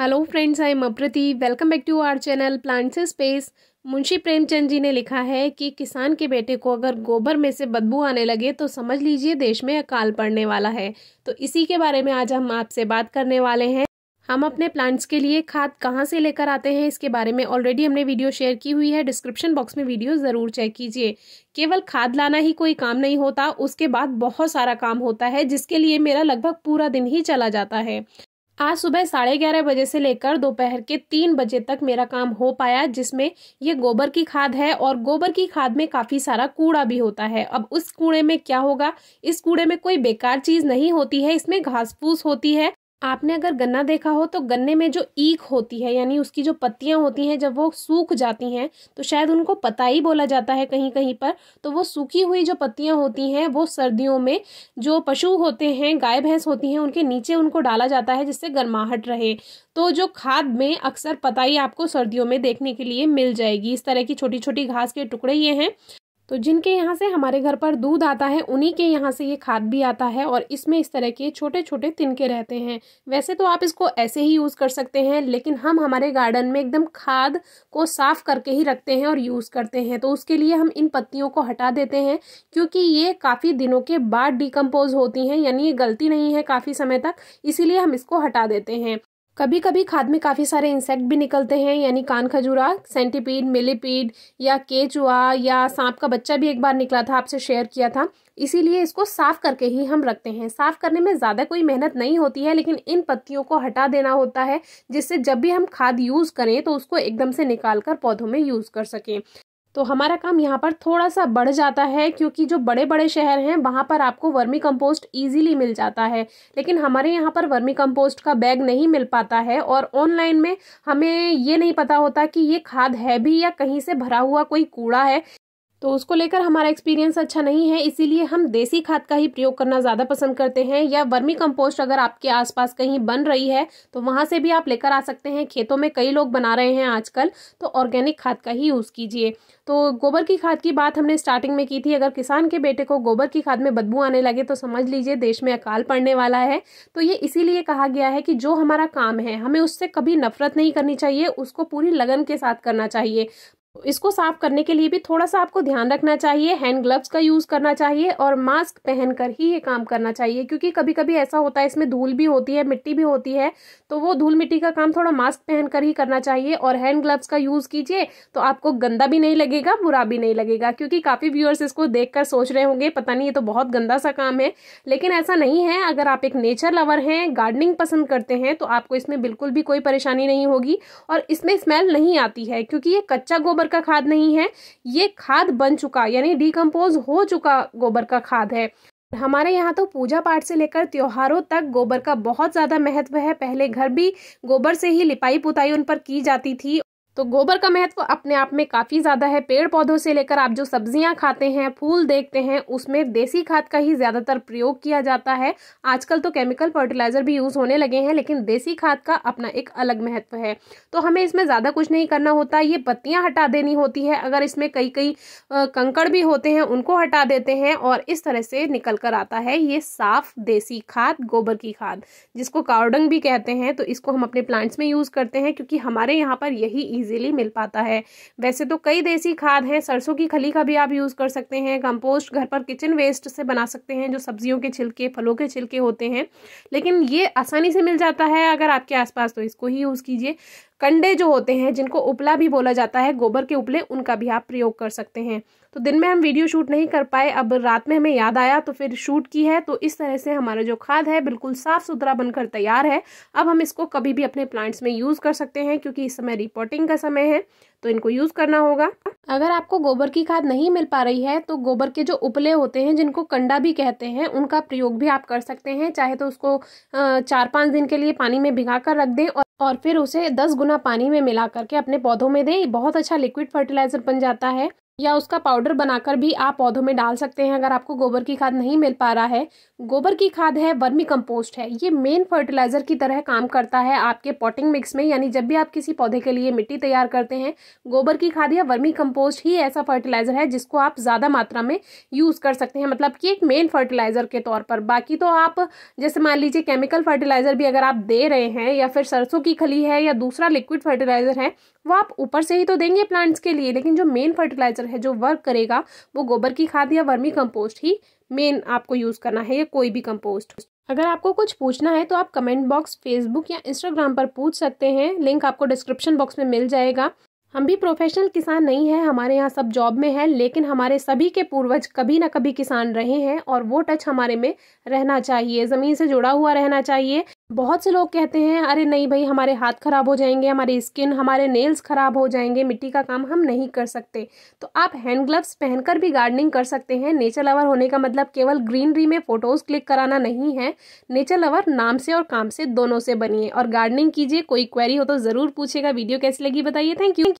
hello friends I am Aprati welcome back to our channel plants से space Munshi Premchand ji ने लिखा है कि किसान के बेटे को अगर गोबर में से बदबू आने लगे तो समझ लीजिए देश में अकाल पड़ने वाला है तो इसी के बारे में आज हम आपसे बात करने वाले हैं हम अपने प्लांट्स के लिए खाद कहाँ से लेकर आते हैं इसके बारे में ऑलरेडी हमने वीडियो शेयर की हुई है डिस्क्रिप्शन बॉक्स में वीडियो ज़रूर चेक कीजिए केवल खाद लाना ही कोई काम नहीं होता उसके बाद बहुत सारा काम होता है जिसके लिए मेरा लगभग पूरा दिन ही चला जाता है आज सुबह साढ़े ग्यारह बजे से लेकर दोपहर के तीन बजे तक मेरा काम हो पाया जिसमें ये गोबर की खाद है और गोबर की खाद में काफ़ी सारा कूड़ा भी होता है अब उस कूड़े में क्या होगा इस कूड़े में कोई बेकार चीज़ नहीं होती है इसमें घास फूस होती है आपने अगर गन्ना देखा हो तो गन्ने में जो ईख होती है यानी उसकी जो पत्तियां होती हैं जब वो सूख जाती हैं तो शायद उनको पताई बोला जाता है कहीं कहीं पर तो वो सूखी हुई जो पत्तियां होती हैं वो सर्दियों में जो पशु होते हैं गाय भैंस होती हैं उनके नीचे उनको डाला जाता है जिससे गर्माहट रहे तो जो खाद में अक्सर पताई आपको सर्दियों में देखने के लिए मिल जाएगी इस तरह की छोटी छोटी घास के टुकड़े ये हैं तो जिनके यहाँ से हमारे घर पर दूध आता है उन्हीं के यहाँ से ये खाद भी आता है और इसमें इस तरह के छोटे छोटे तिनके रहते हैं वैसे तो आप इसको ऐसे ही यूज़ कर सकते हैं लेकिन हम हमारे गार्डन में एकदम खाद को साफ़ करके ही रखते हैं और यूज़ करते हैं तो उसके लिए हम इन पत्तियों को हटा देते हैं क्योंकि ये काफ़ी दिनों के बाद डिकम्पोज होती हैं यानी ये गलती नहीं है काफ़ी समय तक इसीलिए हम इसको हटा देते हैं कभी कभी खाद में काफ़ी सारे इंसेक्ट भी निकलते हैं यानी कान खजूरा सेंटीपीड मिलीपीड या केचुआ या सांप का बच्चा भी एक बार निकला था आपसे शेयर किया था इसीलिए इसको साफ़ करके ही हम रखते हैं साफ़ करने में ज़्यादा कोई मेहनत नहीं होती है लेकिन इन पत्तियों को हटा देना होता है जिससे जब भी हम खाद यूज़ करें तो उसको एकदम से निकाल कर पौधों में यूज़ कर सकें तो हमारा काम यहाँ पर थोड़ा सा बढ़ जाता है क्योंकि जो बड़े बड़े शहर हैं वहाँ पर आपको वर्मी कंपोस्ट इजीली मिल जाता है लेकिन हमारे यहाँ पर वर्मी कंपोस्ट का बैग नहीं मिल पाता है और ऑनलाइन में हमें ये नहीं पता होता कि ये खाद है भी या कहीं से भरा हुआ कोई कूड़ा है तो उसको लेकर हमारा एक्सपीरियंस अच्छा नहीं है इसीलिए हम देसी खाद का ही प्रयोग करना ज़्यादा पसंद करते हैं या वर्मी कंपोस्ट अगर आपके आसपास कहीं बन रही है तो वहाँ से भी आप लेकर आ सकते हैं खेतों में कई लोग बना रहे हैं आजकल तो ऑर्गेनिक खाद का ही यूज़ कीजिए तो गोबर की खाद की बात हमने स्टार्टिंग में की थी अगर किसान के बेटे को गोबर की खाद में बदबू आने लगे तो समझ लीजिए देश में अकाल पड़ने वाला है तो ये इसीलिए कहा गया है कि जो हमारा काम है हमें उससे कभी नफरत नहीं करनी चाहिए उसको पूरी लगन के साथ करना चाहिए इसको साफ करने के लिए भी थोड़ा सा आपको ध्यान रखना चाहिए हैंड ग्लव्स का यूज करना चाहिए और मास्क पहनकर ही ये काम करना चाहिए क्योंकि कभी कभी ऐसा होता है इसमें धूल भी होती है मिट्टी भी होती है तो वो धूल मिट्टी का काम थोड़ा मास्क पहनकर ही करना चाहिए और हैंड ग्लव्स का यूज कीजिए तो आपको गंदा भी नहीं लगेगा बुरा भी नहीं लगेगा क्योंकि काफी व्यूअर्स इसको देख सोच रहे होंगे पता नहीं ये तो बहुत गंदा सा काम है लेकिन ऐसा नहीं है अगर आप एक नेचर लवर हैं गार्डनिंग पसंद करते हैं तो आपको इसमें बिल्कुल भी कोई परेशानी नहीं होगी और इसमें स्मेल नहीं आती है क्योंकि ये कच्चा गोबर गोबर का खाद नहीं है ये खाद बन चुका यानी डिकम्पोज हो चुका गोबर का खाद है हमारे यहाँ तो पूजा पाठ से लेकर त्योहारों तक गोबर का बहुत ज़्यादा महत्व है पहले घर भी गोबर से ही लिपाई पुताई उन पर की जाती थी तो गोबर का महत्व अपने आप में काफ़ी ज़्यादा है पेड़ पौधों से लेकर आप जो सब्जियां खाते हैं फूल देखते हैं उसमें देसी खाद का ही ज़्यादातर प्रयोग किया जाता है आजकल तो केमिकल फर्टिलाइज़र भी यूज़ होने लगे हैं लेकिन देसी खाद का अपना एक अलग महत्व है तो हमें इसमें ज़्यादा कुछ नहीं करना होता ये पत्तियाँ हटा देनी होती है अगर इसमें कई कई कंकड़ भी होते हैं उनको हटा देते हैं और इस तरह से निकल कर आता है ये साफ देसी खाद गोबर की खाद जिसको कावडंग भी कहते हैं तो इसको हम अपने प्लांट्स में यूज़ करते हैं क्योंकि हमारे यहाँ पर यही ईजी इजीली मिल पाता है वैसे तो कई देसी खाद हैं सरसों की खली का भी आप यूज़ कर सकते हैं कंपोस्ट घर पर किचन वेस्ट से बना सकते हैं जो सब्जियों के छिलके फलों के छिलके होते हैं लेकिन ये आसानी से मिल जाता है अगर आपके आसपास तो इसको ही यूज़ कीजिए कंडे जो होते हैं जिनको उपला भी बोला जाता है गोबर के उपले उनका भी आप प्रयोग कर सकते हैं तो दिन में हम वीडियो शूट नहीं कर पाए अब रात में हमें याद आया तो फिर शूट की है तो इस तरह से हमारा जो खाद है बिल्कुल साफ सुथरा बनकर तैयार है अब हम इसको कभी भी अपने प्लांट्स में यूज़ कर सकते हैं क्योंकि इस समय रिपोर्टिंग का समय है तो इनको यूज़ करना होगा अगर आपको गोबर की खाद नहीं मिल पा रही है तो गोबर के जो उपले होते हैं जिनको कंडा भी कहते हैं उनका प्रयोग भी आप कर सकते हैं चाहे तो उसको चार पाँच दिन के लिए पानी में भिगा कर रख दें और और फिर उसे दस गुना पानी में मिला करके अपने पौधों में दें बहुत अच्छा लिक्विड फर्टिलाइज़र बन जाता है या उसका पाउडर बनाकर भी आप पौधों में डाल सकते हैं अगर आपको गोबर की खाद नहीं मिल पा रहा है गोबर की खाद है वर्मी कंपोस्ट है ये मेन फर्टिलाइज़र की तरह काम करता है आपके पॉटिंग मिक्स में यानी जब भी आप किसी पौधे के लिए मिट्टी तैयार करते हैं गोबर की खाद या वर्मी कंपोस्ट ही ऐसा फर्टिलाइज़र है जिसको आप ज़्यादा मात्रा में यूज़ कर सकते हैं मतलब कि एक मेन फर्टिलाइज़र के तौर पर बाकी तो आप जैसे मान लीजिए केमिकल फर्टिलाइज़र भी अगर आप दे रहे हैं या फिर सरसों की खली है या दूसरा लिक्विड फर्टिलाइज़र है वो आप ऊपर से ही तो देंगे प्लांट्स के लिए लेकिन जो मेन फर्टिलाइज़र है जो वर्क करेगा वो गोबर की खाद या वर्मी कंपोस्ट ही मेन आपको यूज़ करना है या कोई भी कंपोस्ट अगर आपको कुछ पूछना है तो आप कमेंट बॉक्स फेसबुक या इंस्टाग्राम पर पूछ सकते हैं लिंक आपको डिस्क्रिप्शन बॉक्स में मिल जाएगा हम भी प्रोफेशनल किसान नहीं है हमारे यहाँ सब जॉब में है लेकिन हमारे सभी के पूर्वज कभी ना कभी किसान रहे हैं और वो टच हमारे में रहना चाहिए ज़मीन से जुड़ा हुआ रहना चाहिए बहुत से लोग कहते हैं अरे नहीं भाई हमारे हाथ ख़राब हो जाएंगे हमारी स्किन हमारे नेल्स ख़राब हो जाएंगे मिट्टी का काम हम नहीं कर सकते तो आप हैंड ग्लव्स पहनकर भी गार्डनिंग कर सकते हैं नेचर लवर होने का मतलब केवल ग्रीनरी में फ़ोटोज़ क्लिक कराना नहीं है नेचर लवर नाम से और काम से दोनों से बनिए और गार्डनिंग कीजिए कोई क्वेरी हो तो ज़रूर पूछेगा वीडियो कैसी लगी बताइए थैंक यू